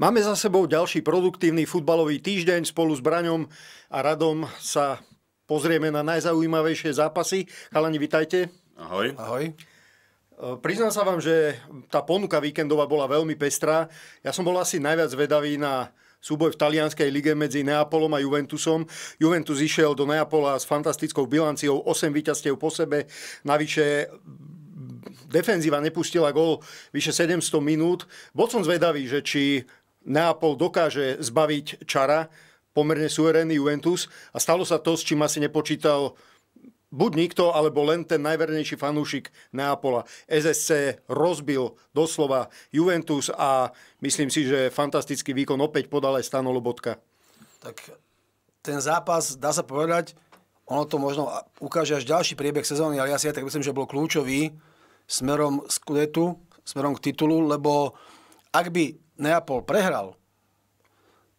Máme za sebou ďalší produktívny futbalový týždeň. Spolu s Braňom a Radom sa pozrieme na najzaujímavejšie zápasy. Chalani, vitajte. Ahoj. Ahoj. E, priznám sa vám, že tá ponuka víkendová bola veľmi pestrá. Ja som bol asi najviac vedavý na súboj v talianskej lige medzi Neapolom a Juventusom. Juventus išiel do Neapola s fantastickou bilanciou 8 víťazstiev po sebe. Navyše defenzíva nepustila gol vyše 700 minút. Bol som zvedavý, že či Neapol dokáže zbaviť čara, pomerne suverénny Juventus a stalo sa to, s čím asi nepočítal buď nikto, alebo len ten najvernejší fanúšik Neapola. SSC rozbil doslova Juventus a myslím si, že fantastický výkon opäť podal aj Stano Lobotka. Tak ten zápas, dá sa povedať, ono to možno ukáže až ďalší priebeh sezóny, ale ja si aj tak myslím, že bol kľúčový smerom k smerom k titulu, lebo ak by Neapol prehral,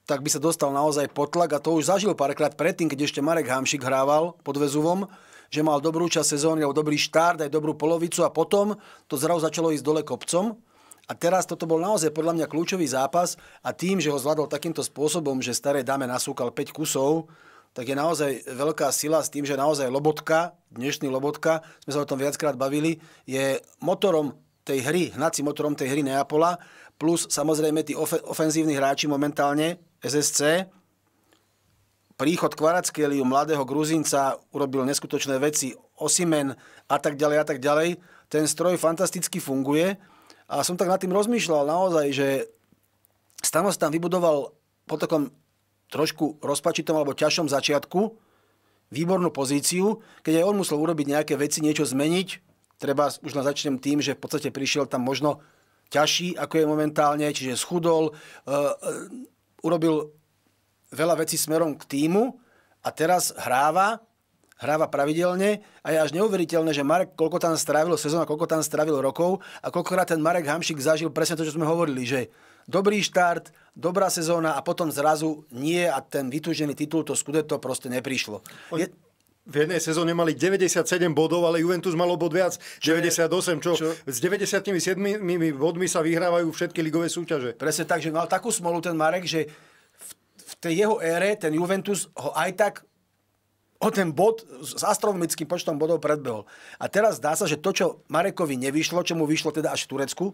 tak by sa dostal naozaj potlak a to už zažil párkrát predtým, keď ešte Marek Hamšik hrával pod Vezuvom, že mal dobrú časť sezóny, alebo dobrý štart, aj dobrú polovicu a potom to zrazu začalo ísť dole kopcom. A teraz toto bol naozaj podľa mňa kľúčový zápas a tým, že ho zvládol takýmto spôsobom, že staré dame nasúkal 5 kusov, tak je naozaj veľká sila s tým, že naozaj Lobotka, dnešný Lobotka, sme sa o tom viackrát bavili, je motorom tej hry, hnacím motorom tej hry Neapola plus samozrejme tí ofenzívni hráči momentálne SSC. Príchod Kvarackeliu, mladého Gruzinca, urobil neskutočné veci, Osimen a tak ďalej a tak ďalej. Ten stroj fantasticky funguje a som tak nad tým rozmýšľal naozaj, že Stanos tam vybudoval po takom trošku rozpačitom alebo ťažšom začiatku výbornú pozíciu, keď aj on musel urobiť nejaké veci, niečo zmeniť. Treba už len začnem tým, že v podstate prišiel tam možno ťažší, ako je momentálne, čiže schudol, eh, eh, urobil veľa vecí smerom k týmu a teraz hráva, hráva pravidelne a je až neuveriteľné, že Marek koľko tam strávil sezóna, koľko tam strávil rokov a koľkokrát ten Marek Hamšik zažil presne to, čo sme hovorili, že dobrý štart, dobrá sezóna a potom zrazu nie a ten vytúžený titul, to skudeto proste neprišlo. Je v jednej sezóne mali 97 bodov, ale Juventus mal bod viac, 98, čo, čo? s 97 bodmi sa vyhrávajú všetky ligové súťaže. Presne tak, že mal no, takú smolu ten Marek, že v, v tej jeho ére ten Juventus ho aj tak o ten bod s astronomickým počtom bodov predbehol. A teraz dá sa, že to, čo Marekovi nevyšlo, čo mu vyšlo teda až v Turecku,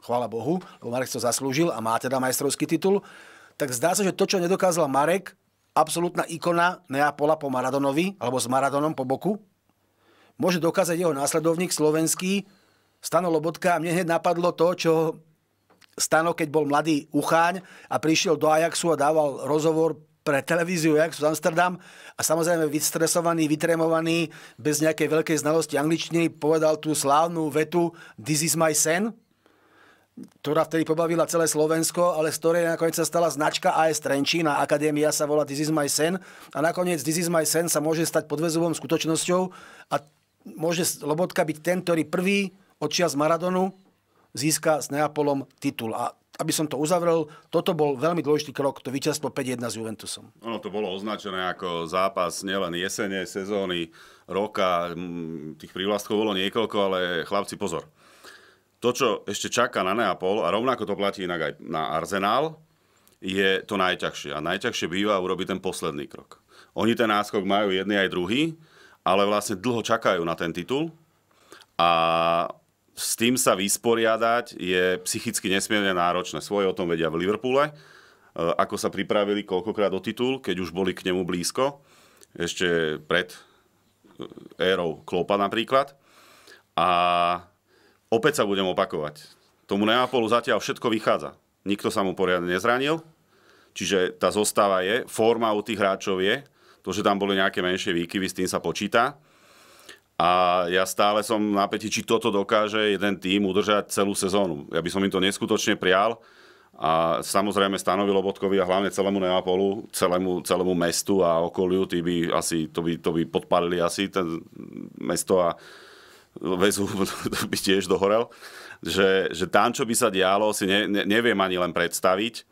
chvála Bohu, lebo Marek to zaslúžil a má teda majstrovský titul, tak zdá sa, že to, čo nedokázal Marek, absolútna ikona Neapola po Maradonovi, alebo s Maradonom po boku, môže dokázať jeho následovník slovenský Stano Lobotka. A mne hneď napadlo to, čo Stano, keď bol mladý ucháň a prišiel do Ajaxu a dával rozhovor pre televíziu Ajax v Amsterdam a samozrejme vystresovaný, vytremovaný, bez nejakej veľkej znalosti angličtiny, povedal tú slávnu vetu This is my sen, ktorá vtedy pobavila celé Slovensko, ale z ktorej nakoniec sa stala značka AS Trenčín a akadémia sa volá This is my sen a nakoniec This is my sen sa môže stať podvezovom skutočnosťou a môže Lobotka byť ten, ktorý prvý od Maradonu získa s Neapolom titul. A aby som to uzavrel, toto bol veľmi dôležitý krok, to víťazstvo 5-1 s Juventusom. Ono to bolo označené ako zápas nielen jesene, sezóny, roka, tých prívlastkov bolo niekoľko, ale chlapci pozor to, čo ešte čaká na Neapol, a rovnako to platí inak aj na Arsenal, je to najťažšie. A najťažšie býva urobiť ten posledný krok. Oni ten náskok majú jedný aj druhý, ale vlastne dlho čakajú na ten titul a s tým sa vysporiadať je psychicky nesmierne náročné. Svoje o tom vedia v Liverpoole, e, ako sa pripravili koľkokrát o titul, keď už boli k nemu blízko, ešte pred e, érou Klopa napríklad. A Opäť sa budem opakovať. Tomu Neapolu zatiaľ všetko vychádza. Nikto sa mu poriadne nezranil, čiže tá zostava je, forma u tých hráčov je, to, že tam boli nejaké menšie výkyvy, s tým sa počíta. A ja stále som na peti, či toto dokáže jeden tým udržať celú sezónu. Ja by som im to neskutočne prial a samozrejme stanovi Lobotkovi a hlavne celému Neapolu, celému, celému mestu a okoliu, by asi, to by, to by podpalili asi ten mesto a väzu by tiež dohorel, že, že tam, čo by sa dialo, si ne, ne, neviem ani len predstaviť,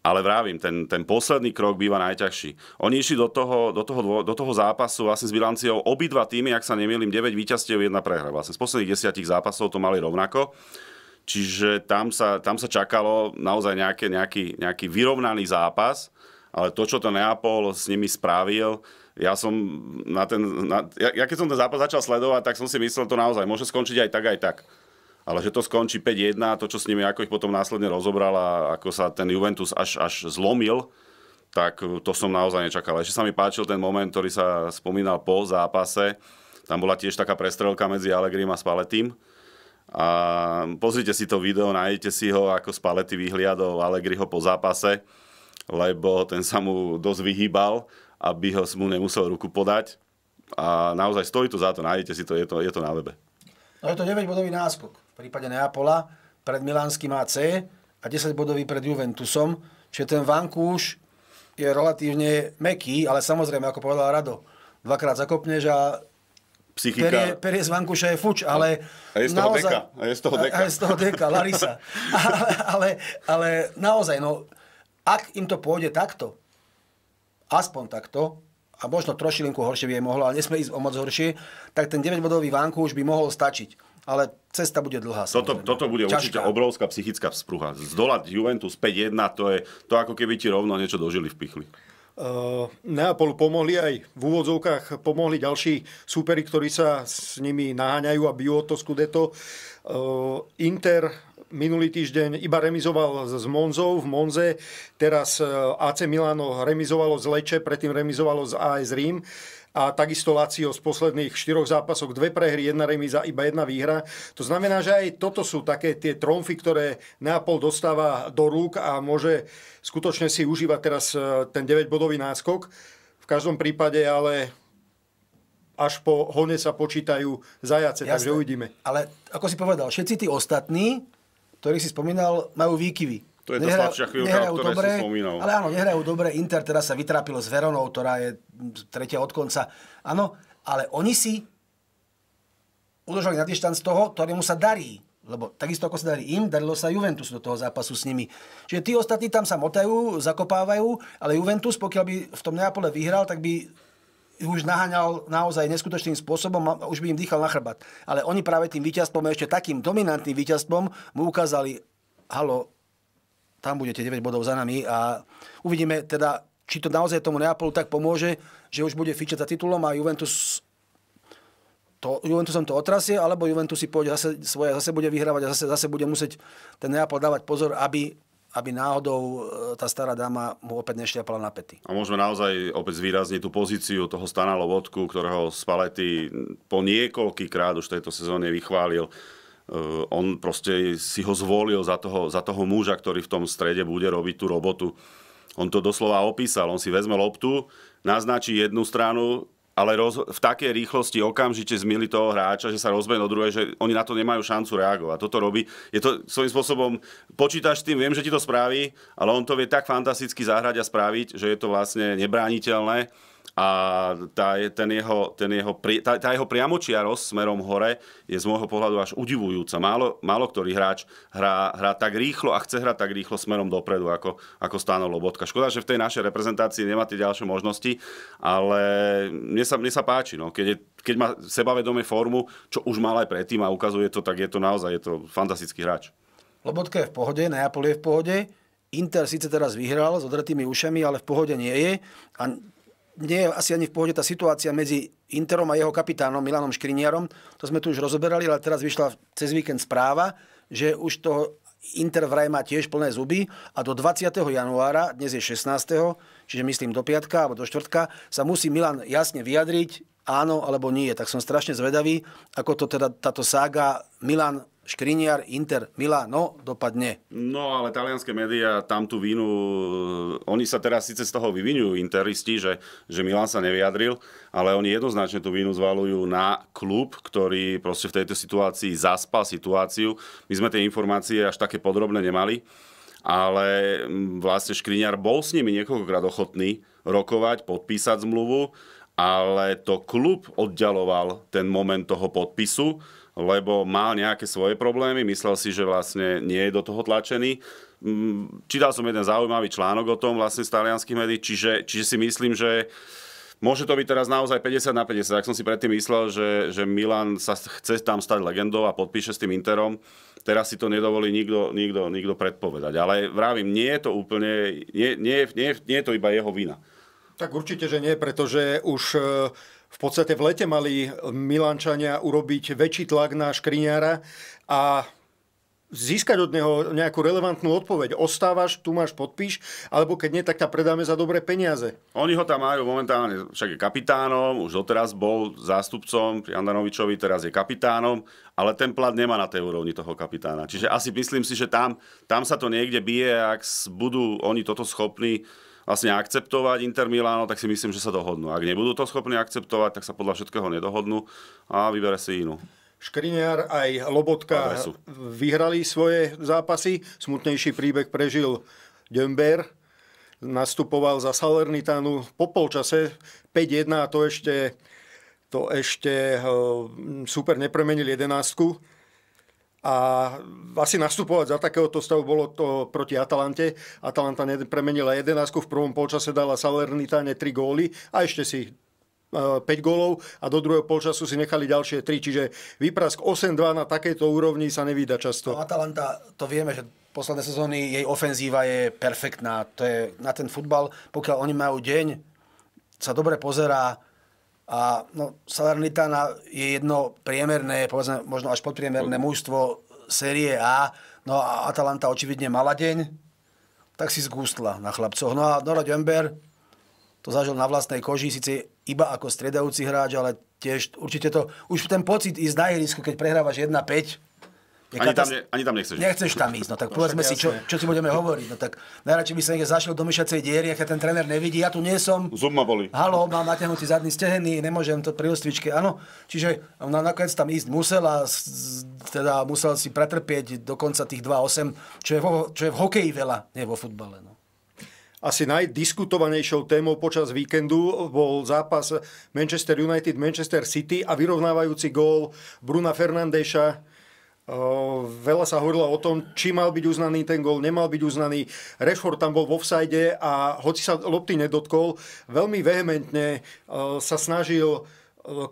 ale vravím, ten, ten posledný krok býva najťažší. Oni išli do toho, do toho, do toho zápasu vlastne s bilanciou obidva týmy, ak sa nemýlim, 9 víťazstiev, jedna prehra. Vlastne z posledných desiatich zápasov to mali rovnako. Čiže tam sa, tam sa čakalo naozaj nejaké, nejaký, nejaký vyrovnaný zápas, ale to, čo to Neapol s nimi spravil, ja som na ten... Na, ja, ja keď som ten zápas začal sledovať, tak som si myslel to naozaj, môže skončiť aj tak, aj tak. Ale že to skončí 5-1, to čo s nimi, ako ich potom následne rozobral a ako sa ten Juventus až, až zlomil, tak to som naozaj nečakal. Ešte sa mi páčil ten moment, ktorý sa spomínal po zápase. Tam bola tiež taká prestrelka medzi Allegrim a Spalletým. A pozrite si to video, nájdete si ho, ako Spalletti vyhliadol Allegriho po zápase, lebo ten sa mu dosť vyhýbal aby ho mu nemusel ruku podať. A naozaj stojí to za to, nájdete si to, je to, je to na webe. No je to 9-bodový náskok v prípade Neapola, pred Milánskym AC a 10-bodový pred Juventusom. Čiže ten vankúš je relatívne meký, ale samozrejme, ako povedal Rado, dvakrát zakopneš a Psychika. Perie, perie z vankúša je fuč, ale... A je z toho naozaj, deka. A je z toho deka. A je z toho deka, Larisa. ale, ale, ale naozaj, no, ak im to pôjde takto, aspoň takto, a možno trošilinku horšie by jej mohlo, ale nesme ísť o moc horšie, tak ten 9-bodový vánku už by mohol stačiť. Ale cesta bude dlhá. Toto, toto bude Ťažká. určite obrovská psychická vzpruha. Zdolať Juventus 5-1, to je to, ako keby ti rovno niečo dožili v pichli. Uh, Neapolu pomohli aj v úvodzovkách, pomohli ďalší súperi, ktorí sa s nimi naháňajú a bijú o to skudeto. Uh, eh, Inter minulý týždeň iba remizoval s Monzou v Monze, teraz e, AC Milano remizovalo z Leče, predtým remizovalo z AS Rím a takisto Lazio z posledných štyroch zápasov dve prehry, jedna remíza, iba jedna výhra. To znamená, že aj toto sú také tie tromfy, ktoré Neapol dostáva do rúk a môže skutočne si užívať teraz e, ten 9-bodový náskok. V každom prípade ale až po hone sa počítajú zajace, Jasne. takže uvidíme. Ale ako si povedal, všetci tí ostatní ktorý si spomínal, majú výkyvy. To je nehrajú, tá slabšia chvíľka, o dobre, si spomínal. Ale áno, nehrajú dobre. Inter teraz sa vytrápil s Veronou, ktorá je tretia od konca. Áno, ale oni si udržali na z toho, ktorému sa darí. Lebo takisto ako sa darí im, darilo sa Juventus do toho zápasu s nimi. Čiže tí ostatní tam sa motajú, zakopávajú, ale Juventus, pokiaľ by v tom Neapole vyhral, tak by už naháňal naozaj neskutočným spôsobom a už by im dýchal na chrbát. Ale oni práve tým víťazstvom, ešte takým dominantným víťazstvom, mu ukázali, halo, tam budete 9 bodov za nami a uvidíme teda, či to naozaj tomu Neapolu tak pomôže, že už bude fičať za titulom a Juventus to, Juventusom to otrasie, alebo Juventus si pôjde zase svoje, zase bude vyhrávať a zase, zase bude musieť ten Neapol dávať pozor, aby aby náhodou e, tá stará dáma mu opäť nešťapala na pety. A môžeme naozaj opäť zvýrazniť tú pozíciu toho Stana Lovodku, ktorého Spalety po niekoľký krát už tejto sezóne vychválil. E, on proste si ho zvolil za toho, za toho muža, ktorý v tom strede bude robiť tú robotu. On to doslova opísal. On si vezme loptu, naznačí jednu stranu, ale roz, v takej rýchlosti okamžite zmili toho hráča, že sa rozbehne do druhé, že oni na to nemajú šancu reagovať. Toto robí. Je to svojím spôsobom, počítaš s tým, viem, že ti to spraví, ale on to vie tak fantasticky zahrať a spraviť, že je to vlastne nebrániteľné. A tá, je, ten jeho, ten jeho, tá, tá jeho priamočiarosť smerom hore je z môjho pohľadu až udivujúca. Málo, málo ktorý hráč hrá, hrá tak rýchlo a chce hrať tak rýchlo smerom dopredu, ako, ako Stano Lobotka. Škoda, že v tej našej reprezentácii nemá tie ďalšie možnosti, ale mne sa, mne sa páči, no, keď, je, keď má sebavedomé formu, čo už mal aj predtým a ukazuje to, tak je to naozaj je to fantastický hráč. Lobotka je v pohode, Neapol je v pohode, Inter síce teraz vyhral s odretými ušami, ale v pohode nie je. A nie je asi ani v pohode tá situácia medzi Interom a jeho kapitánom Milanom Škriniarom. To sme tu už rozoberali, ale teraz vyšla cez víkend správa, že už toho Inter vraj má tiež plné zuby a do 20. januára, dnes je 16., čiže myslím do piatka alebo do štvrtka, sa musí Milan jasne vyjadriť, áno alebo nie. Tak som strašne zvedavý, ako to teda táto sága Milan Škriniar, Inter, no, dopadne. No ale talianské médiá tam tú vínu, oni sa teraz síce z toho vyvinujú interisti, že, že Milan sa nevyjadril, ale oni jednoznačne tú vínu zvalujú na klub, ktorý proste v tejto situácii zaspal situáciu. My sme tie informácie až také podrobné nemali, ale vlastne Škriniar bol s nimi niekoľkokrát ochotný rokovať, podpísať zmluvu ale to klub oddialoval ten moment toho podpisu, lebo mal nejaké svoje problémy, myslel si, že vlastne nie je do toho tlačený. Mm, čítal som jeden zaujímavý článok o tom vlastne z talianských médií, čiže, čiže si myslím, že Môže to byť teraz naozaj 50 na 50. Tak som si predtým myslel, že, že Milan sa chce tam stať legendou a podpíše s tým Interom. Teraz si to nedovolí nikto, nikto, nikto predpovedať. Ale vravím, nie je to úplne, nie, nie, nie, nie je to iba jeho vina. Tak určite, že nie, pretože už e, v podstate v lete mali e, Milančania urobiť väčší tlak na Škriňára a získať od neho nejakú relevantnú odpoveď. Ostávaš, tu máš, podpíš, alebo keď nie, tak ťa predáme za dobré peniaze. Oni ho tam majú momentálne, však je kapitánom, už doteraz bol zástupcom pri Andanovičovi, teraz je kapitánom, ale ten plat nemá na tej úrovni toho kapitána. Čiže asi myslím si, že tam, tam sa to niekde bije, ak budú oni toto schopní, vlastne akceptovať Inter Milano, tak si myslím, že sa dohodnú. Ak nebudú to schopní akceptovať, tak sa podľa všetkého nedohodnú a vybere si inú. Škriniar aj Lobotka Adresu. vyhrali svoje zápasy. Smutnejší príbeh prežil Dömber. Nastupoval za Salernitánu po polčase 5-1 a to ešte, to ešte eh, super nepremenil jedenástku. A asi nastupovať za takéhoto stavu bolo to proti Atalante. Atalanta premenila 11, v prvom polčase dala Salernitáne 3 góly a ešte si 5 e, gólov a do druhého polčasu si nechali ďalšie 3, čiže výprask 8-2 na takejto úrovni sa nevída často. No, Atalanta, to vieme, že posledné sezóny jej ofenzíva je perfektná. To je na ten futbal, pokiaľ oni majú deň, sa dobre pozerá, a no, Salernitana je jedno priemerné, povedzme možno až podpriemerné mužstvo série A. No a Atalanta očividne mala deň, tak si zgústla na chlapcoch. No a Nora Dömber to zažil na vlastnej koži, síce iba ako stredajúci hráč, ale tiež určite to, už ten pocit ísť na ihrisko, keď prehrávaš ani, tam ne, ani tam nechceš. Nechceš tam ísť, no tak no, povedzme si, čo, čo si budeme hovoriť. No tak najradšej by sa niekde zašiel do myšacej diery, ak ja ten tréner nevidí, ja tu nie som. Zub ma boli. Halo, mám natiahnutý zadný stehený, nemôžem to pri ostvičke, áno. Čiže na, nakoniec tam ísť musel a teda musel si pretrpieť dokonca tých 2-8, čo je, vo, čo je v hokeji veľa, nie vo futbale. No. Asi najdiskutovanejšou témou počas víkendu bol zápas Manchester United-Manchester City a vyrovnávajúci gól Bruna Fernandeša Veľa sa hovorilo o tom, či mal byť uznaný ten gol, nemal byť uznaný. Rešford tam bol v offside a hoci sa lopty nedotkol, veľmi vehementne sa snažil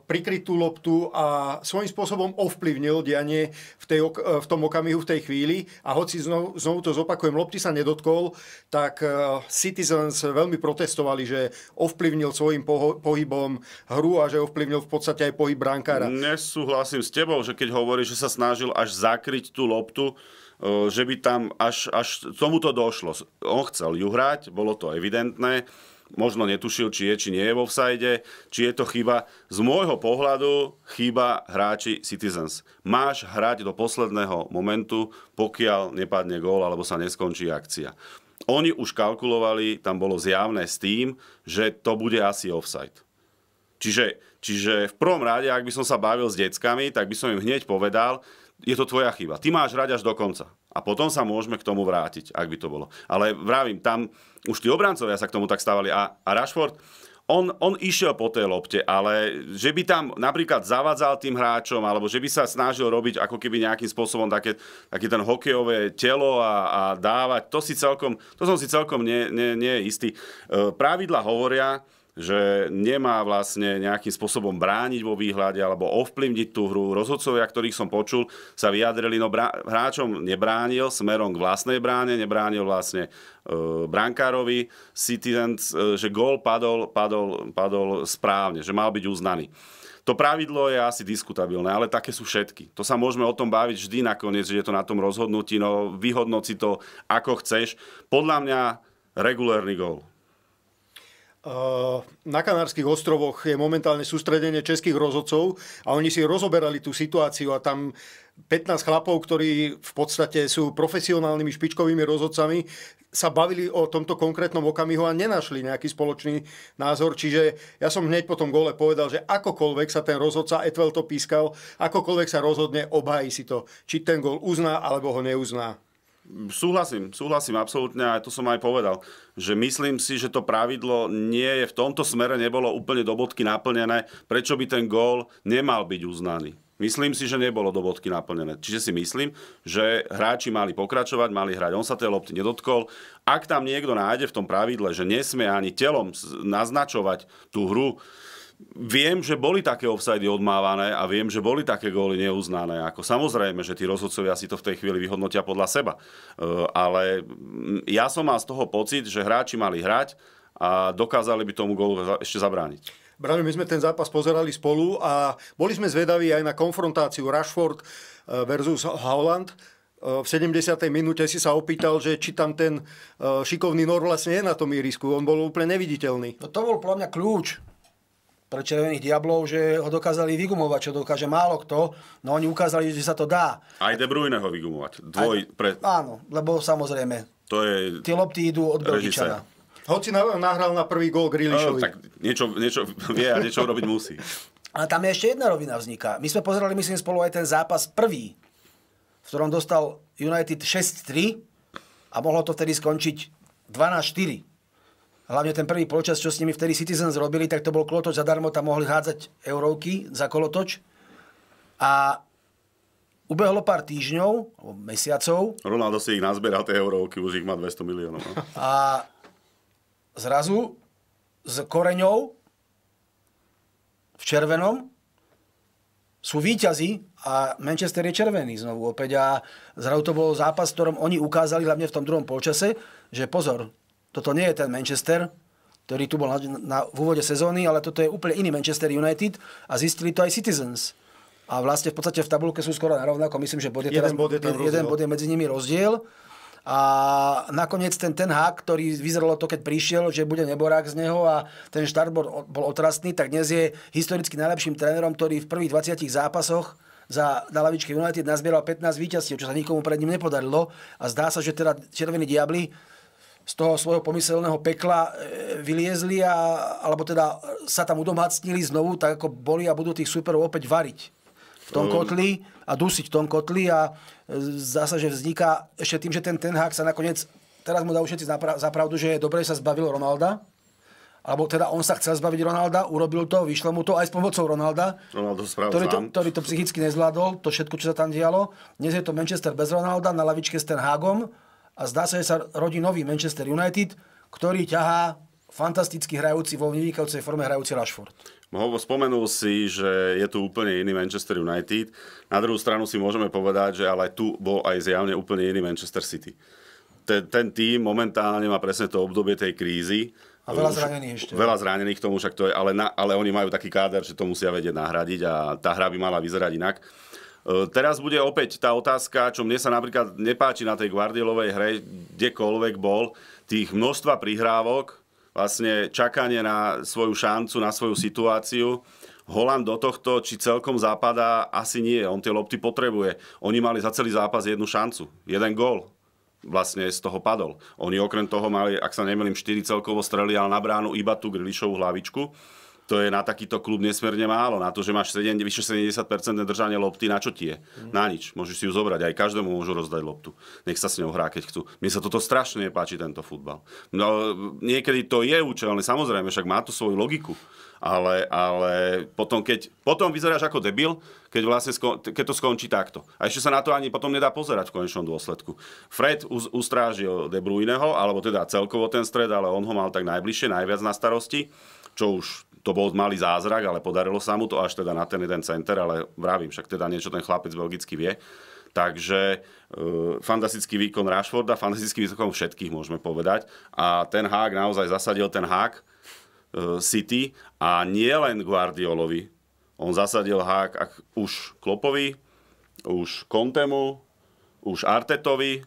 prikrytú loptu a svojím spôsobom ovplyvnil dianie v, tej, v tom okamihu, v tej chvíli. A hoci znovu, znovu to zopakujem, lopty sa nedotkol, tak e, Citizens veľmi protestovali, že ovplyvnil svojim pohybom hru a že ovplyvnil v podstate aj pohyb brankára. Nesúhlasím s tebou, že keď hovoríš, že sa snažil až zakryť tú loptu, e, že by tam až, až tomuto došlo. On chcel ju hrať, bolo to evidentné možno netušil, či je, či nie je vo offside, či je to chyba. Z môjho pohľadu chyba hráči Citizens. Máš hrať do posledného momentu, pokiaľ nepadne gól alebo sa neskončí akcia. Oni už kalkulovali, tam bolo zjavné s tým, že to bude asi offside. Čiže, čiže v prvom rade, ak by som sa bavil s deckami, tak by som im hneď povedal, je to tvoja chyba. Ty máš rať až do konca. A potom sa môžeme k tomu vrátiť, ak by to bolo. Ale vravím, tam už tí obrancovia sa k tomu tak stávali. A, a Rashford, on, on išiel po tej lopte, ale že by tam napríklad zavadzal tým hráčom, alebo že by sa snažil robiť ako keby nejakým spôsobom také, také ten hokejové telo a, a dávať, to, si celkom, to som si celkom nie, nie, nie je istý. E, pravidla hovoria, že nemá vlastne nejakým spôsobom brániť vo výhľade alebo ovplyvniť tú hru. Rozhodcovia, ktorých som počul, sa vyjadrili, no brá, hráčom nebránil smerom k vlastnej bráne, nebránil vlastne e, brankárovi Citizens, e, že gól padol, padol, padol správne, že mal byť uznaný. To pravidlo je asi diskutabilné, ale také sú všetky. To sa môžeme o tom baviť vždy nakoniec, že je to na tom rozhodnutí, no vyhodnoci to ako chceš. Podľa mňa regulárny gól. Eh, na Kanárskych ostrovoch je momentálne sústredenie českých rozhodcov a oni si rozoberali tú situáciu a tam 15 chlapov, ktorí v podstate sú profesionálnymi špičkovými rozhodcami, sa bavili o tomto konkrétnom okamihu a nenašli nejaký spoločný názor. Čiže ja som hneď po tom gole povedal, že akokoľvek sa ten rozhodca, Etvel to pískal, akokoľvek sa rozhodne, obhájí si to. Či ten gol uzná, alebo ho neuzná. Súhlasím, súhlasím absolútne a to som aj povedal, že myslím si, že to pravidlo nie je v tomto smere nebolo úplne do bodky naplnené, prečo by ten gól nemal byť uznaný. Myslím si, že nebolo do bodky naplnené. Čiže si myslím, že hráči mali pokračovať, mali hrať. On sa tej lopty nedotkol. Ak tam niekto nájde v tom pravidle, že nesmie ani telom naznačovať tú hru, viem, že boli také offside odmávané a viem, že boli také góly neuznané. Ako samozrejme, že tí rozhodcovia si to v tej chvíli vyhodnotia podľa seba. Eh, ale mm, ja som mal z toho pocit, že hráči mali hrať a dokázali by tomu gólu ešte zabrániť. Braňo, my sme ten zápas pozerali spolu a boli sme zvedaví aj na konfrontáciu Rashford eh, versus Holland. Eh, v 70. minúte si sa opýtal, že či tam ten šikovný Nor vlastne je na tom irisku. On bol úplne neviditeľný. No to bol pre mňa kľúč pre červených diablov, že ho dokázali vygumovať, čo dokáže málo kto, no oni ukázali, že sa to dá. Aj De Bruyne ho vygumovať. Dvoj, Aj, pre... Áno, lebo samozrejme, to je... tie lopty idú od Belgičana. Hoci nahral na prvý gól Grilišovi. No, tak niečo, niečo vie a niečo robiť musí. Ale tam je ešte jedna rovina vzniká. My sme pozerali, myslím, spolu aj ten zápas prvý, v ktorom dostal United 6-3 a mohlo to vtedy skončiť 12-4 hlavne ten prvý polčas, čo s nimi vtedy Citizens robili, tak to bol kolotoč zadarmo, tam mohli hádzať eurovky za kolotoč. A ubehlo pár týždňov, alebo mesiacov. Ronaldo si ich nazberal, tie eurovky, už ich má 200 miliónov. No? A zrazu s koreňou v červenom sú výťazí a Manchester je červený znovu opäť. A zrazu to bol zápas, v ktorom oni ukázali hlavne v tom druhom polčase, že pozor, toto nie je ten Manchester, ktorý tu bol na, na, v úvode sezóny, ale toto je úplne iný Manchester United a zistili to aj Citizens. A vlastne v podstate v tabulke sú skoro narovnako, myslím, že bod je, teraz, jeden, bod je, jeden, jeden bod je medzi nimi rozdiel. A nakoniec ten Ten hák, ktorý vyzeralo to, keď prišiel, že bude neborák z neho a ten štart bol, bol otrastný, tak dnes je historicky najlepším trénerom, ktorý v prvých 20 zápasoch za na lavičke United nazbieral 15 víťazstiev, čo sa nikomu pred ním nepodarilo. A zdá sa, že teda Červení diabli z toho svojho pomyselného pekla e, vyliezli, a, alebo teda sa tam udomácnili znovu, tak ako boli a budú tých superov opäť variť v tom mm. kotli a dusiť v tom kotli a e, zase, že vzniká ešte tým, že ten Ten Hag sa nakoniec, teraz mu dá všetci za pravdu, že je dobre, že sa zbavil Ronalda, alebo teda on sa chcel zbaviť Ronalda, urobil to, vyšlo mu to aj s pomocou Ronalda, Ronaldo ktorý, to, ktorý to psychicky nezvládol, to všetko, čo sa tam dialo. Dnes je to Manchester bez Ronalda, na lavičke s Ten Hagom, a zdá sa, že sa rodí nový Manchester United, ktorý ťahá fantasticky hrajúci vo vynikajúcej forme hrajúci Rashford. Hovo, spomenul si, že je tu úplne iný Manchester United. Na druhú stranu si môžeme povedať, že ale tu bol aj zjavne úplne iný Manchester City. Ten, ten tým momentálne má presne to obdobie tej krízy. A veľa zranených ešte. Veľa zranených tomu však to je, ale, na, ale oni majú taký káder, že to musia vedieť nahradiť a tá hra by mala vyzerať inak. E, teraz bude opäť tá otázka, čo mne sa napríklad nepáči na tej Guardiolovej hre, kdekoľvek bol, tých množstva prihrávok, vlastne čakanie na svoju šancu, na svoju situáciu. Holand do tohto, či celkom zapadá, asi nie. On tie lopty potrebuje. Oni mali za celý zápas jednu šancu. Jeden gól vlastne z toho padol. Oni okrem toho mali, ak sa nemýlim, 4 celkovo strely, ale na bránu iba tú Grilišovú hlavičku to je na takýto klub nesmierne málo. Na to, že máš 7, vyše 70% držanie lopty, na čo ti je? Mm. Na nič. Môžeš si ju zobrať. Aj každému môžu rozdať loptu. Nech sa s ňou hrá, keď chcú. Mne sa toto strašne nepáči, tento futbal. No, niekedy to je účelné, samozrejme, však má to svoju logiku. Ale, ale potom, keď, potom vyzeráš ako debil, keď, vlastne sko- keď to skončí takto. A ešte sa na to ani potom nedá pozerať v konečnom dôsledku. Fred uz, ustrážil De Bruyneho, alebo teda celkovo ten stred, ale on ho mal tak najbližšie, najviac na starosti, čo už to bol malý zázrak, ale podarilo sa mu to až teda na ten jeden center, ale vravím, však teda niečo ten chlapec belgicky vie. Takže e, fantastický výkon Rashforda, fantastický výkon všetkých môžeme povedať. A ten hák naozaj zasadil ten hák e, City a nie len Guardiolovi. On zasadil hák ak, už Klopovi, už Kontemu, už Artetovi,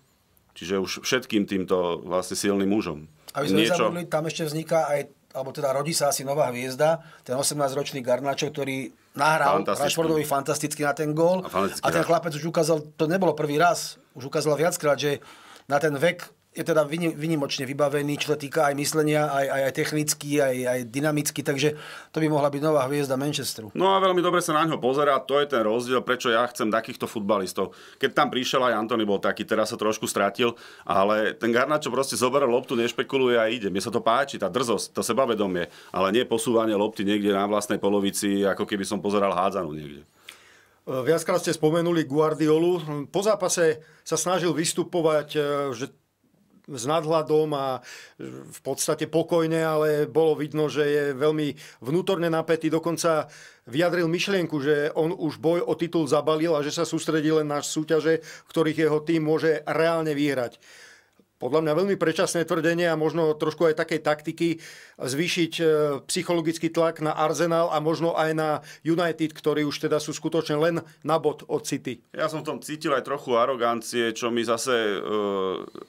čiže už všetkým týmto vlastne silným mužom. Aby sme niečo... zabudli, tam ešte vzniká aj alebo teda rodí sa asi nová hviezda, ten 18-ročný Garnáčo, ktorý nahral Rashfordovi fantasticky na ten gól. A, a ten chlapec už ukázal, to nebolo prvý raz, už ukázal viackrát, že na ten vek je teda vynimočne vybavený, čo sa týka aj myslenia, aj, aj, aj technicky, aj, aj dynamicky, takže to by mohla byť nová hviezda Manchesteru. No a veľmi dobre sa na ňo pozerá, to je ten rozdiel, prečo ja chcem takýchto futbalistov. Keď tam prišiel aj Antony bol taký, teraz sa trošku stratil, ale ten Garnačo proste zoberá loptu, nešpekuluje a ide. Mne sa to páči, tá drzosť, to sebavedomie, ale nie posúvanie lopty niekde na vlastnej polovici, ako keby som pozeral hádzanú niekde. Viackrát ste spomenuli Guardiolu. Po zápase sa snažil vystupovať, e, že s nadhľadom a v podstate pokojne, ale bolo vidno, že je veľmi vnútorne napätý. Dokonca vyjadril myšlienku, že on už boj o titul zabalil a že sa sústredí len na súťaže, ktorých jeho tým môže reálne vyhrať podľa mňa veľmi prečasné tvrdenie a možno trošku aj takej taktiky zvýšiť e, psychologický tlak na Arsenal a možno aj na United, ktorí už teda sú skutočne len na bod od City. Ja som v tom cítil aj trochu arogancie, čo mi zase... E,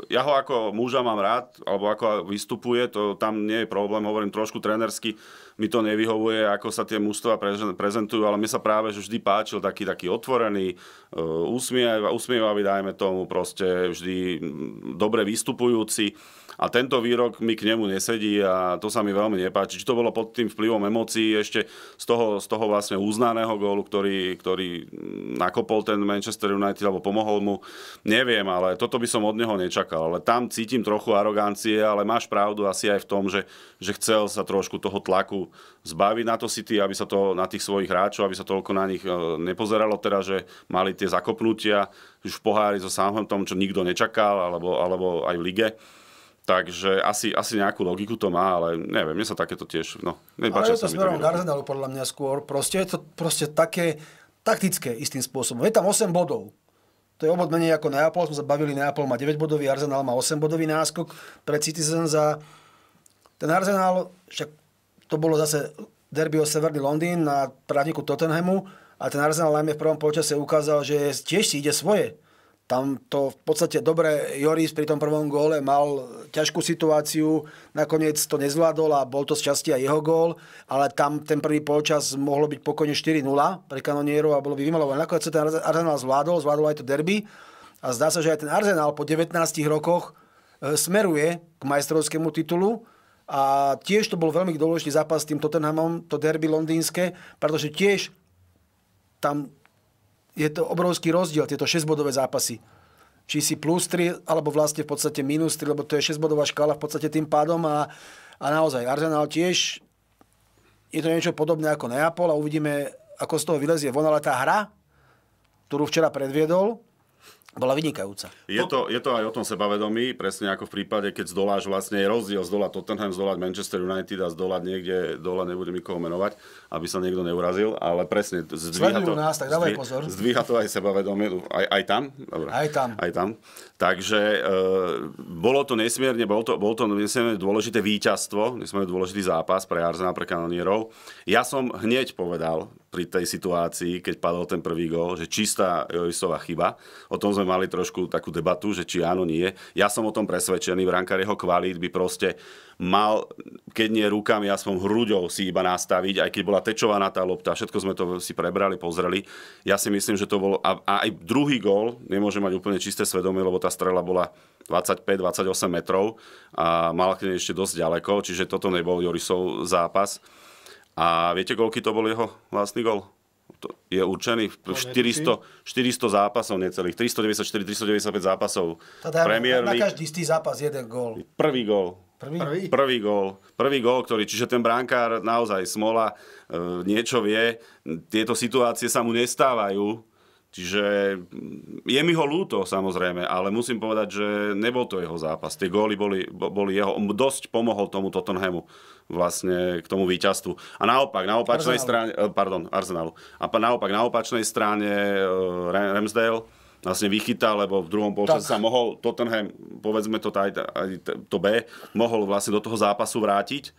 ja ho ako muža mám rád, alebo ako vystupuje, to tam nie je problém, hovorím trošku trenersky mi to nevyhovuje, ako sa tie mužstva prezentujú, ale mne sa práve že vždy páčil taký, taký otvorený, usmievavý, e, dajme tomu, proste vždy mm, dobre vystupujúci. A tento výrok mi k nemu nesedí a to sa mi veľmi nepáči. Či to bolo pod tým vplyvom emócií ešte z toho, z toho vlastne uznaného gólu, ktorý, ktorý mm, nakopol ten Manchester United alebo pomohol mu, neviem, ale toto by som od neho nečakal. Ale tam cítim trochu arogancie, ale máš pravdu asi aj v tom, že, že chcel sa trošku toho tlaku zbaviť. Na to City, aby sa to na tých svojich hráčov, aby sa toľko na nich e, nepozeralo teraz, že mali tie zakopnutia už v pohári so Southamptonom, čo nikto nečakal, alebo, alebo aj v lige. Takže asi, asi nejakú logiku to má, ale neviem, mne sa takéto tiež, no, ale je to smerom Garzenalu podľa mňa skôr, proste je to proste také taktické istým spôsobom. Je tam 8 bodov, to je obod menej ako Neapol, sme sa bavili, Neapol má 9 bodový, Arsenal má 8 bodový náskok pre Citizen za ten Arsenal, však to bolo zase derby o Severný Londýn na právniku Tottenhamu a ten Arsenal najmä v prvom počase ukázal, že tiež si ide svoje. Tam to v podstate dobre Joris pri tom prvom góle mal ťažkú situáciu, nakoniec to nezvládol a bol to z časti aj jeho gól, ale tam ten prvý polčas mohlo byť pokojne 4-0 pre kanonieru a bolo by vymalované. Nakoniec sa ten Arsenal zvládol, zvládol aj to derby a zdá sa, že aj ten Arsenal po 19 rokoch e, smeruje k majstrovskému titulu a tiež to bol veľmi dôležitý zápas s tým Tottenhamom, to derby londýnske, pretože tiež tam je to obrovský rozdiel, tieto 6-bodové zápasy. Či si plus 3, alebo vlastne v podstate minus 3, lebo to je 6-bodová škála v podstate tým pádom. A, a naozaj, Arsenal tiež je to niečo podobné ako Neapol a uvidíme, ako z toho vylezie von, ale tá hra, ktorú včera predviedol, bola vynikajúca. Je to, je to aj o tom sebavedomí, presne ako v prípade, keď zdoláš vlastne je rozdiel zdolať Tottenham, zdolať Manchester United a zdolať niekde, dole nebudem nikoho menovať, aby sa niekto neurazil, ale presne zdvíha to, nás, tak dávaj pozor. Zdvíha to aj sebavedomie, aj, aj tam? Dobre. Aj tam. Aj tam. Takže e, bolo to nesmierne, bol to, bol to nesmierne dôležité víťazstvo, nesmierne dôležitý zápas pre Arsenal, pre kanonierov. Ja som hneď povedal, pri tej situácii, keď padol ten prvý gol, že čistá Jojsová chyba. O tom sme mali trošku takú debatu, že či áno, nie. Ja som o tom presvedčený, brankár jeho kvalít by proste mal, keď nie rukami, aspoň hruďou si iba nastaviť, aj keď bola tečovaná tá lopta, všetko sme to si prebrali, pozreli. Ja si myslím, že to bolo, a, a aj druhý gol, nemôže mať úplne čisté svedomie, lebo tá strela bola 25-28 metrov a mal ešte dosť ďaleko, čiže toto nebol Jorisov zápas. A viete, koľký to bol jeho vlastný gol? To je určený v 400, 400 zápasov necelých, 394, 395 zápasov. Premier na, každý z tých zápas jeden gol. Prvý gol. Prvý? Prvý, prvý gól. Prvý gól, ktorý, čiže ten bránkár naozaj smola, e, niečo vie, tieto situácie sa mu nestávajú, Čiže mm, je mi ho ľúto samozrejme, ale musím povedať, že nebol to jeho zápas. Tie góly boli, boli jeho, dosť pomohol tomu Tottenhamu vlastne k tomu víťazstvu. A naopak, e, na opačnej strane, pardon, Arsenalu. A naopak, na opačnej strane Ramsdale vlastne vychytal, lebo v druhom polčase sa mohol Tottenham, povedzme to, taj, aj to B, mohol vlastne do toho zápasu vrátiť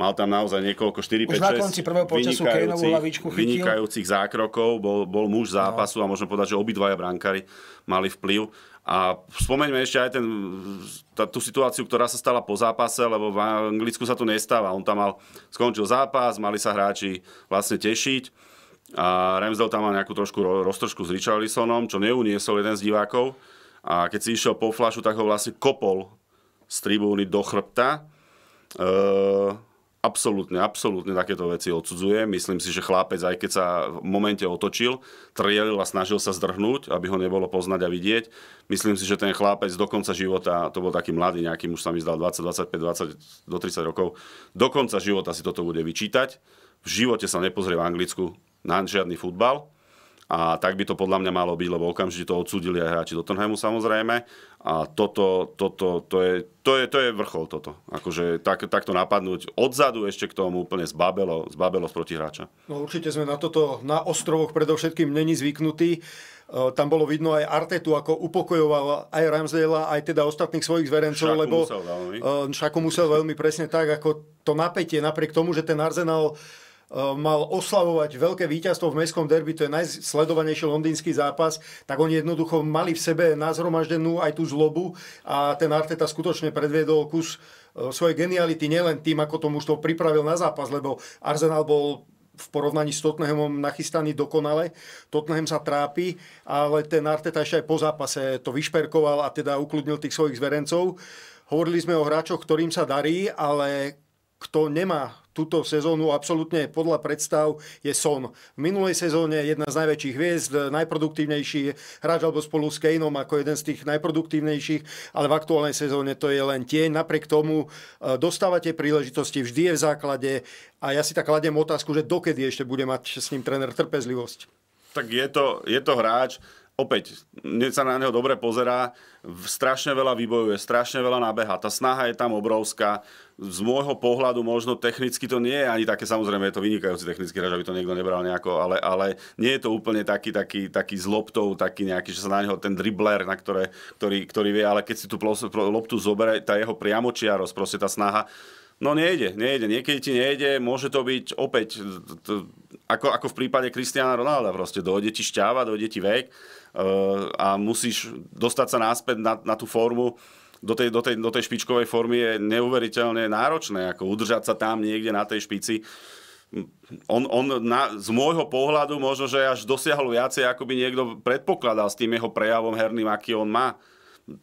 Mal tam naozaj niekoľko 4-5 Už na konci prvého polčasu Kejnovú Vynikajúcich zákrokov, bol, bol muž zápasu no. a možno povedať, že obidvaja brankári mali vplyv. A spomeňme ešte aj ten, tá, tú situáciu, ktorá sa stala po zápase, lebo v Anglicku sa to nestáva. On tam mal, skončil zápas, mali sa hráči vlastne tešiť. A Ramsdale tam mal nejakú trošku roztržku s Richarlisonom, čo neuniesol jeden z divákov. A keď si išiel po flašu, tak ho vlastne kopol z tribúny do chrbta. E- absolútne, absolútne takéto veci odsudzuje. Myslím si, že chlápec, aj keď sa v momente otočil, trielil a snažil sa zdrhnúť, aby ho nebolo poznať a vidieť. Myslím si, že ten chlápec do konca života, to bol taký mladý nejaký, už sa mi zdal 20, 25, 20, do 30 rokov, do konca života si toto bude vyčítať. V živote sa nepozrie v Anglicku na žiadny futbal a tak by to podľa mňa malo byť, lebo okamžite to odsudili aj hráči do Tottenhamu samozrejme. A toto, toto to, je, to, je, to je vrchol toto. Akože tak, takto napadnúť odzadu ešte k tomu úplne zbabelo, zbabelo z protihráča. No určite sme na toto na ostrovoch predovšetkým není zvyknutí. E, tam bolo vidno aj Artetu, ako upokojoval aj Ramsdela, aj teda ostatných svojich zverencov, lebo musel veľmi. E, musel veľmi presne tak, ako to napätie, napriek tomu, že ten Arsenal Eh, mal oslavovať veľké víťazstvo v mestskom derby, to je najsledovanejší londýnsky zápas, tak oni jednoducho mali v sebe nazhromaždenú aj tú zlobu a ten Arteta skutočne predviedol kus eh, svojej geniality nielen tým, ako tomu už to pripravil na zápas, lebo Arsenal bol v porovnaní s Tottenhamom nachystaný dokonale. Tottenham sa trápi, ale ten Arteta ešte aj po zápase to vyšperkoval a teda ukludnil tých svojich zverencov. Hovorili sme o hráčoch, ktorým sa darí, ale kto nemá túto sezónu absolútne podľa predstav je Son. V minulej sezóne jedna z najväčších hviezd, najproduktívnejší hráč alebo spolu s Kaneom ako jeden z tých najproduktívnejších, ale v aktuálnej sezóne to je len tieň. Napriek tomu e, dostávate príležitosti, vždy je v základe a ja si tak kladiem otázku, že dokedy ešte bude mať s ním tréner trpezlivosť. Tak je to, je to hráč, opäť, mne sa na neho dobre pozerá, strašne veľa vybojuje, strašne veľa nabeha, tá snaha je tam obrovská. Z môjho pohľadu možno technicky to nie je ani také, samozrejme je to vynikajúci technický hráč, aby to niekto nebral nejako, ale, ale nie je to úplne taký, taký, taký z loptou, taký nejaký, že sa na neho ten dribler, na ktoré, ktorý, ktorý vie, ale keď si tú loptu zoberie, tá jeho priamočiarosť, proste tá snaha, No nejde, nejde. Niekedy ti nejde, môže to byť opäť ako, ako v prípade Kristiana Ronalda proste, dojde ti šťava, dojde ti vek uh, a musíš dostať sa náspäť na, na tú formu do tej, do, tej, do tej špičkovej formy je neuveriteľne náročné, ako udržať sa tam niekde na tej špici. On, on na, z môjho pohľadu možno, že až dosiahol viacej, ako by niekto predpokladal s tým jeho prejavom herným, aký on má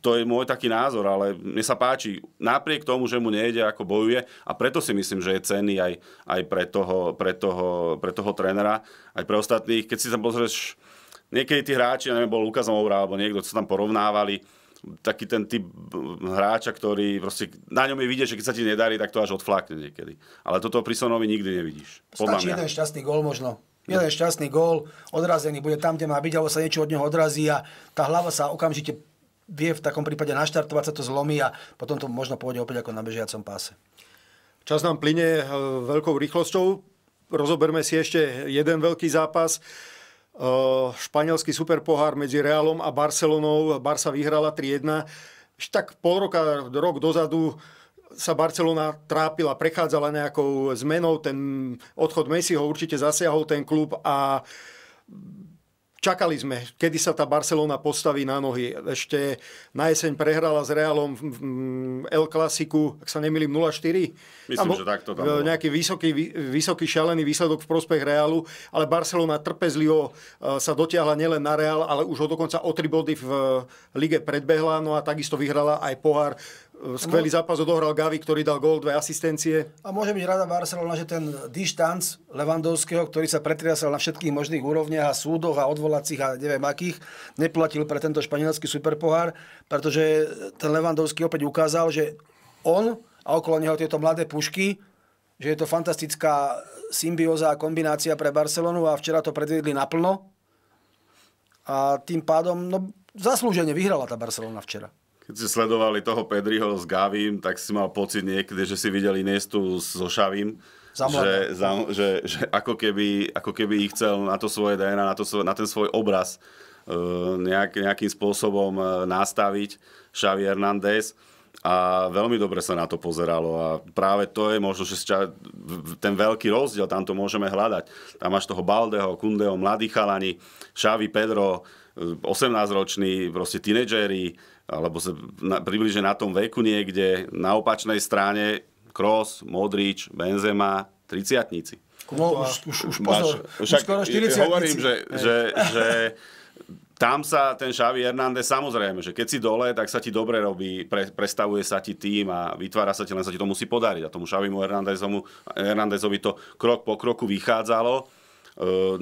to je môj taký názor, ale mne sa páči, napriek tomu, že mu nejde, ako bojuje, a preto si myslím, že je cenný aj, aj pre, toho, pre, toho, pre toho trénera, aj pre ostatných. Keď si tam pozrieš, niekedy tí hráči, neviem, bol Lukas Moura, alebo niekto, čo sa tam porovnávali, taký ten typ hráča, ktorý proste, na ňom je vidieť, že keď sa ti nedarí, tak to až odflákne niekedy. Ale toto pri Sonovi nikdy nevidíš. Podľa Stačí mňa. jeden šťastný gól možno. Jeden no. šťastný gól, odrazený bude tam, kde má byť, alebo sa niečo od neho odrazí a tá hlava sa okamžite vie v takom prípade naštartovať, sa to zlomí a potom to možno pôjde opäť ako na bežiacom páse. Čas nám plyne eh, veľkou rýchlosťou. Rozoberme si ešte jeden veľký zápas. Eh, španielský superpohár medzi Realom a Barcelonou. Barca vyhrala 3-1. Tak pol roka, rok dozadu sa Barcelona trápila, prechádzala nejakou zmenou, ten odchod Messiho určite zasiahol ten klub a Čakali sme, kedy sa tá Barcelona postaví na nohy. Ešte na jeseň prehrala s Realom El Clasiku, ak sa nemýlim, 0-4. Myslím, tam, že takto tam bolo. Nejaký vysoký, vysoký šalený výsledok v prospech Realu, ale Barcelona trpezlivo e, sa dotiahla nielen na Real, ale už ho dokonca o tri body v lige predbehla, no a takisto vyhrala aj pohár No. Skvelý zápas odohral Gavi, ktorý dal gól, dve asistencie. A môže byť rada Barcelona, že ten dištanc Levandovského, ktorý sa pretriasal na všetkých možných úrovniach a súdoch a odvolacích a neviem akých, neplatil pre tento španielský superpohár, pretože ten Levandovský opäť ukázal, že on a okolo neho tieto mladé pušky, že je to fantastická symbióza a kombinácia pre Barcelonu a včera to predviedli naplno. A tým pádom, no, zaslúžene vyhrala tá Barcelona včera keď si sledovali toho Pedriho s Gavím, tak si mal pocit niekedy, že si videli Nestu so Šavím. Že, za, že, že ako, keby, ako keby ich chcel na to svoje DNA, na, to, na ten svoj obraz e, nejak, nejakým spôsobom e, nastaviť Xavi Hernández a veľmi dobre sa na to pozeralo a práve to je možno, že ča, ten veľký rozdiel, tam to môžeme hľadať. Tam máš toho Baldeho, Kundeho, mladí chalani, Xavi, Pedro, 18-roční, e, proste tínedžeri, alebo sa na, približne na tom veku niekde, na opačnej strane Kroos, Modrič, Benzema, triciatnici. No, už, už, už pozor, Máš, však, skoro štyriciatníci. Hovorím, že, že, že tam sa ten Xavi Hernández, samozrejme, že keď si dole, tak sa ti dobre robí, pre, prestavuje sa ti tým a vytvára sa ti, len sa ti to musí podariť. A tomu Xavimu Hernándezovi, to krok po kroku vychádzalo. E,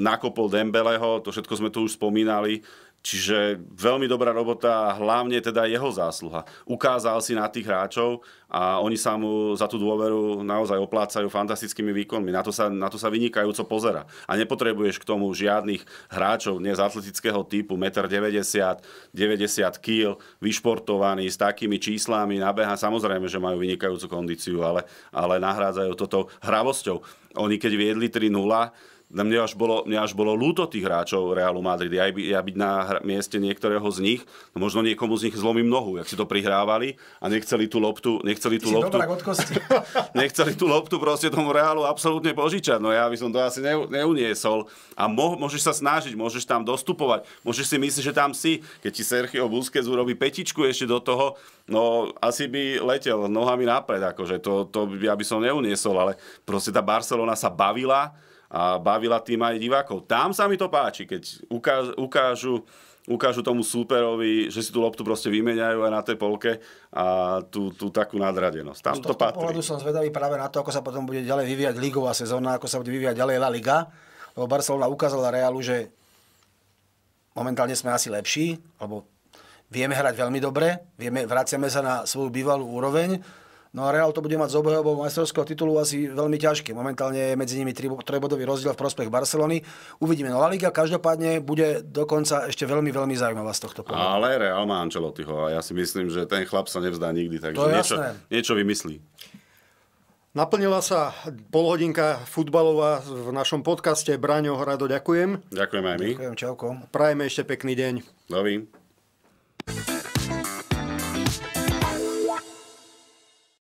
nakopol Dembeleho, to všetko sme tu už spomínali. Čiže veľmi dobrá robota a hlavne teda jeho zásluha. Ukázal si na tých hráčov a oni sa mu za tú dôveru naozaj oplácajú fantastickými výkonmi. Na to sa, na to sa vynikajúco pozera. A nepotrebuješ k tomu žiadnych hráčov nie z atletického typu 1,90 90 kg, vyšportovaní s takými číslami na beha. Samozrejme, že majú vynikajúcu kondíciu, ale, ale nahrádzajú toto hravosťou. Oni keď viedli 3-0, na mne až, bolo, mne až bolo ľúto tých hráčov Realu Madrid. Ja, by, ja byť na hra, mieste niektorého z nich, no možno niekomu z nich zlomím nohu, jak si to prihrávali a nechceli tú loptu, nechceli tú loptu, nechceli tú loptu proste tomu Realu absolútne požičať. No ja by som to asi ne, neuniesol. A mo, môžeš sa snažiť, môžeš tam dostupovať, môžeš si myslieť, že tam si. Keď ti Sergio Busquets urobí petičku ešte do toho, no asi by letel nohami napred, akože to, to ja by som neuniesol, ale proste tá Barcelona sa bavila a bavila tým aj divákov. Tam sa mi to páči, keď ukáž, ukážu, ukážu tomu súperovi, že si tú loptu proste vymeniajú aj na tej polke a tú, tú takú nadradenosť. Tam to patrí. pohľadu som zvedavý práve na to, ako sa potom bude ďalej vyvíjať ligová sezóna, ako sa bude vyvíjať ďalej La Liga, lebo Barcelona ukázala Realu, že momentálne sme asi lepší, alebo vieme hrať veľmi dobre, vieme, vraciame sa na svoju bývalú úroveň, No a Real to bude mať z obhajobou majstrovského titulu asi veľmi ťažké. Momentálne je medzi nimi trojbodový rozdiel v prospech Barcelony. Uvidíme. No La Liga každopádne bude dokonca ešte veľmi, veľmi zaujímavá z tohto pohľadu. Ale Real má Ancelottiho a ja si myslím, že ten chlap sa nevzdá nikdy, takže niečo, niečo vymyslí. Naplnila sa polhodinka futbalová v našom podcaste. Braňo, rado ďakujem. Ďakujem aj my. Ďakujem, čauko. Prajeme ešte pekný deň. Dovím.